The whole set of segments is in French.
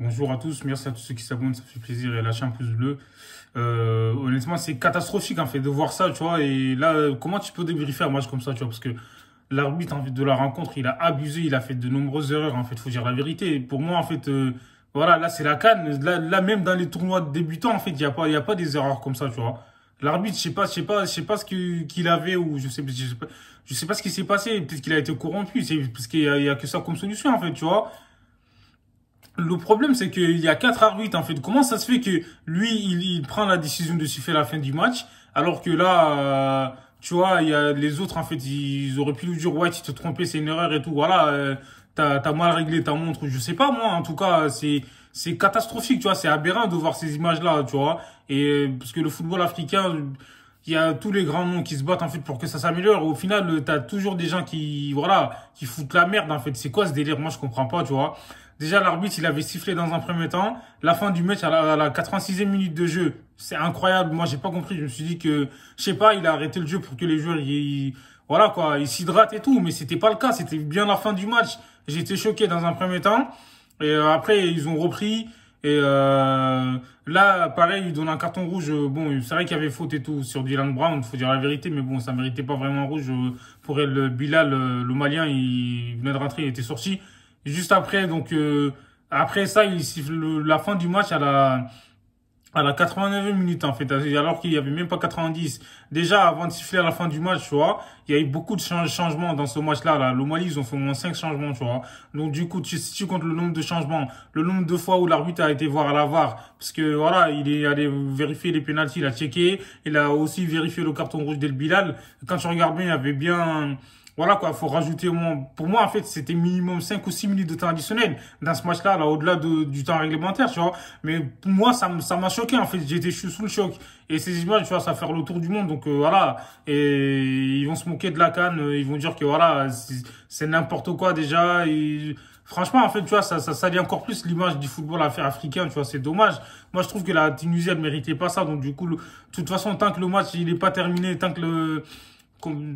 Bonjour à tous, merci à tous ceux qui s'abonnent, ça fait plaisir et lâchez un pouce bleu. Euh, honnêtement, c'est catastrophique en fait de voir ça, tu vois. Et là, comment tu peux débriefer un match comme ça, tu vois Parce que l'arbitre en de la rencontre, il a abusé, il a fait de nombreuses erreurs, en fait, faut dire la vérité. pour moi, en fait, euh, voilà, là c'est la canne. Là, même dans les tournois de débutants, en fait, il n'y a pas, il a pas des erreurs comme ça, tu vois. L'arbitre, je sais pas, je sais pas, je sais pas ce qu'il avait ou je sais, je sais pas, je sais pas ce qui s'est passé. Peut-être qu'il a été corrompu, c'est parce qu'il y, a que ça comme solution, en fait, tu vois. Le problème, c'est qu'il y a quatre arbitres, en fait. Comment ça se fait que lui, il, il prend la décision de siffler la fin du match, alors que là, euh, tu vois, il y a les autres, en fait, ils auraient pu lui dire, ouais, tu te trompais, c'est une erreur et tout. Voilà, euh, t'as mal réglé ta montre. Je sais pas, moi, en tout cas, c'est c'est catastrophique, tu vois. C'est aberrant de voir ces images-là, tu vois. Et euh, parce que le football africain, il y a tous les grands noms qui se battent en fait pour que ça s'améliore. Au final, tu as toujours des gens qui voilà, qui foutent la merde en fait. C'est quoi ce délire Moi, je comprends pas, tu vois. Déjà, l'arbitre, il avait sifflé dans un premier temps. La fin du match, à la, 86e minute de jeu, c'est incroyable. Moi, j'ai pas compris. Je me suis dit que, je sais pas, il a arrêté le jeu pour que les joueurs, voilà quoi, ils s'hydratent et tout. Mais c'était pas le cas. C'était bien la fin du match. J'étais choqué dans un premier temps. Et euh, après, ils ont repris. Et euh, là, pareil, il donne un carton rouge. Euh, bon, c'est vrai qu'il y avait faute et tout sur Dylan Brown, faut dire la vérité, mais bon, ça méritait pas vraiment rouge. Euh, pour le Bilal, le Malien, il venait de rentrer, il était sorti. juste après, donc après ça, il la fin du match à la à la 89e minute, en fait, alors qu'il n'y avait même pas 90. Déjà, avant de siffler à la fin du match, tu vois, il y a eu beaucoup de changements dans ce match-là. Là. Le Mali, ils ont fait au moins 5 changements, tu vois. Donc, du coup, tu, si tu comptes le nombre de changements, le nombre de fois où l'arbitre a été voir à la VAR, parce que, voilà, il est allé vérifier les pénalties, il a checké, il a aussi vérifié le carton rouge d'El Bilal. Quand tu regardes bien, il y avait bien voilà quoi, faut rajouter au moins, pour moi en fait c'était minimum 5 ou 6 minutes de temps additionnel dans ce match-là, là, là au delà du temps réglementaire, tu vois. Mais pour moi ça m'a choqué en fait, j'étais sous le choc. Et ces images, tu vois, ça faire le tour du monde, donc euh, voilà. Et ils vont se moquer de la canne, euh, ils vont dire que voilà, c'est n'importe quoi déjà. franchement en fait tu vois ça ça encore plus l'image du football africain tu vois c'est dommage moi je trouve que la Tunisie elle méritait pas ça donc du coup de toute façon tant que le match il est pas terminé tant que le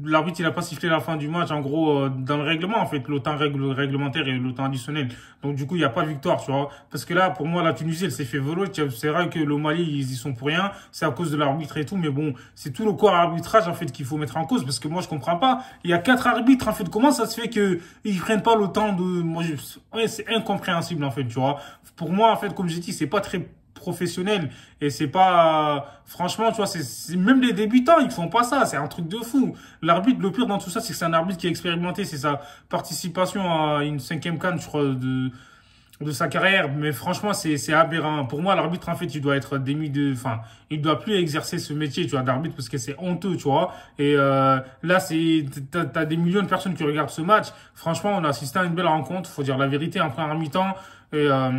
l'arbitre il n'a pas sifflé la fin du match en gros euh, dans le règlement en fait temps règle réglementaire et le temps additionnel donc du coup il n'y a pas de victoire tu vois parce que là pour moi la Tunisie elle s'est fait voler c'est vrai que le Mali ils y sont pour rien c'est à cause de l'arbitre et tout mais bon c'est tout le corps arbitrage en fait qu'il faut mettre en cause parce que moi je comprends pas il y a quatre arbitres en fait comment ça se fait que ils prennent pas le temps de moi je... c'est incompréhensible en fait tu vois pour moi en fait comme j'ai dit c'est pas très professionnel. Et c'est pas, franchement, tu vois, c'est, même les débutants, ils font pas ça. C'est un truc de fou. L'arbitre, le pire dans tout ça, c'est que c'est un arbitre qui est expérimenté. C'est sa participation à une cinquième canne, je crois, de, de sa carrière. Mais franchement, c'est, c'est aberrant. Pour moi, l'arbitre, en fait, il doit être démis de, enfin, il doit plus exercer ce métier, tu vois, d'arbitre parce que c'est honteux, tu vois. Et, euh, là, c'est, t'as, as des millions de personnes qui regardent ce match. Franchement, on a assisté à une belle rencontre. Faut dire la vérité, en première mi-temps. Et, euh,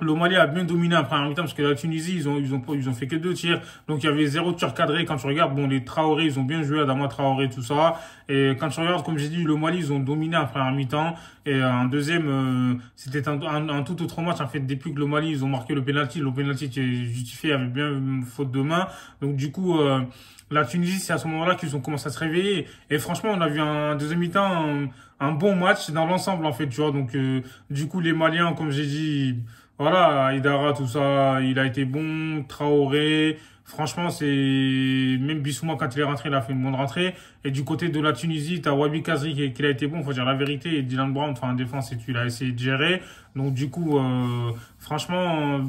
le Mali a bien dominé en première mi-temps parce que la Tunisie, ils ont, ils ont, ils ont fait que deux tirs. Donc il y avait zéro tir cadré. Quand tu regardes, bon, les Traoré, ils ont bien joué, Adama Traoré, tout ça. Et quand tu regardes, comme j'ai dit, le Mali, ils ont dominé en première mi-temps. Et en deuxième, euh, c'était un, tout autre match. En fait, depuis que le Mali, ils ont marqué le penalty. Le penalty qui est justifié avait bien faute de main. Donc du coup, euh, la Tunisie, c'est à ce moment-là qu'ils ont commencé à se réveiller. Et franchement, on a vu un deuxième mi-temps, un, bon match dans l'ensemble, en fait, tu vois. Donc euh, du coup, les Maliens, comme j'ai dit, voilà, Aidara, tout ça, il a été bon, Traoré, franchement, c'est, même Bissouma, quand il est rentré, il a fait une bonne rentrée, et du côté de la Tunisie, t'as Wabi Kazri qui, a été bon, faut dire la vérité, et Dylan Brown, enfin, en défense, et tu l'as essayé de gérer, donc du coup, euh, franchement,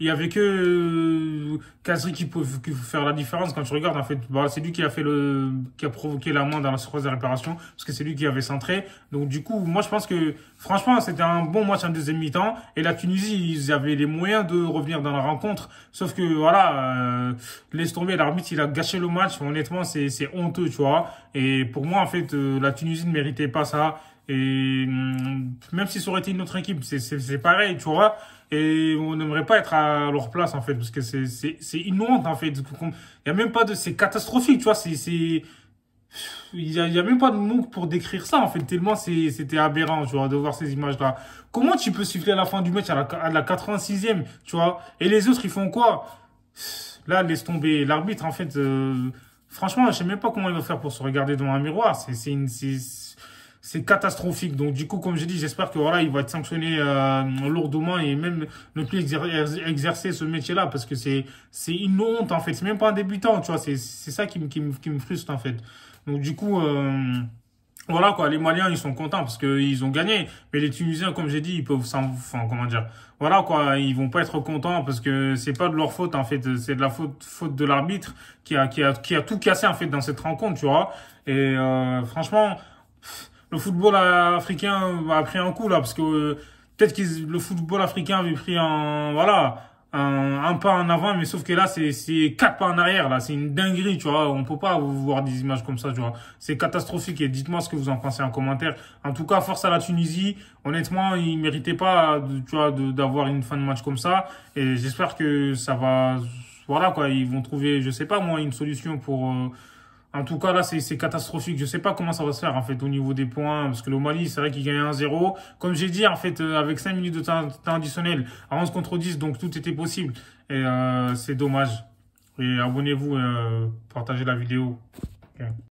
il y avait que euh, Kazri qui peut faire la différence quand tu regardes en fait bah, c'est lui qui a fait le qui a provoqué la main dans la surface de réparation parce que c'est lui qui avait centré donc du coup moi je pense que franchement c'était un bon match en deuxième mi-temps et la Tunisie ils avaient les moyens de revenir dans la rencontre sauf que voilà euh, laisse tomber l'arbitre il a gâché le match honnêtement c'est c'est honteux tu vois et pour moi en fait euh, la Tunisie ne méritait pas ça et mm, même si ça aurait été une autre équipe, c'est pareil, tu vois. Et on n'aimerait pas être à leur place, en fait, parce que c'est une honte, en fait. Il n'y a même pas de... C'est catastrophique, tu vois. Il n'y a, même pas de mots pour décrire ça, en fait, tellement c'était aberrant, tu vois, de voir ces images-là. Comment tu peux siffler à la fin du match, à la, à la 86e, tu vois Et les autres, ils font quoi Là, laisse tomber l'arbitre, en fait. Euh, franchement, je sais même pas comment il va faire pour se regarder dans un miroir. C'est une c'est catastrophique. Donc du coup, comme j'ai dit, j'espère que voilà, il va être sanctionné euh, lourdement et même ne plus exercer, ce métier-là parce que c'est c'est une honte en fait. C'est même pas un débutant, tu vois. C'est c'est ça qui me qui me qui me frustre en fait. Donc du coup. Euh, voilà quoi, les Maliens ils sont contents parce qu'ils ont gagné, mais les Tunisiens comme j'ai dit ils peuvent s'en, enfin comment dire, voilà quoi, ils vont pas être contents parce que c'est pas de leur faute en fait, c'est de la faute faute de l'arbitre qui a qui a qui a tout cassé en fait dans cette rencontre, tu vois. Et euh, franchement, le football africain a pris un coup là, parce que euh, peut-être que le football africain avait pris un, voilà, un, pas en avant, mais sauf que là, c'est quatre pas en arrière, là. C'est une dinguerie, tu vois. On peut pas voir des images comme ça, tu vois. C'est catastrophique et dites-moi ce que vous en pensez en commentaire. En tout cas, force à la Tunisie. Honnêtement, ils méritaient pas, tu vois, d'avoir une fin de match comme ça. Et j'espère que ça va, voilà, quoi. Ils vont trouver, je sais pas, moi, une solution pour, euh, en tout cas, là, c'est catastrophique. Je sais pas comment ça va se faire, en fait, au niveau des points. Parce que le Mali, c'est vrai qu'il gagne 1-0. Comme j'ai dit, en fait, euh, avec 5 minutes de temps, additionnel, 11 contre 10, donc tout était possible. Et euh, c'est dommage. Et abonnez-vous, euh, partagez la vidéo.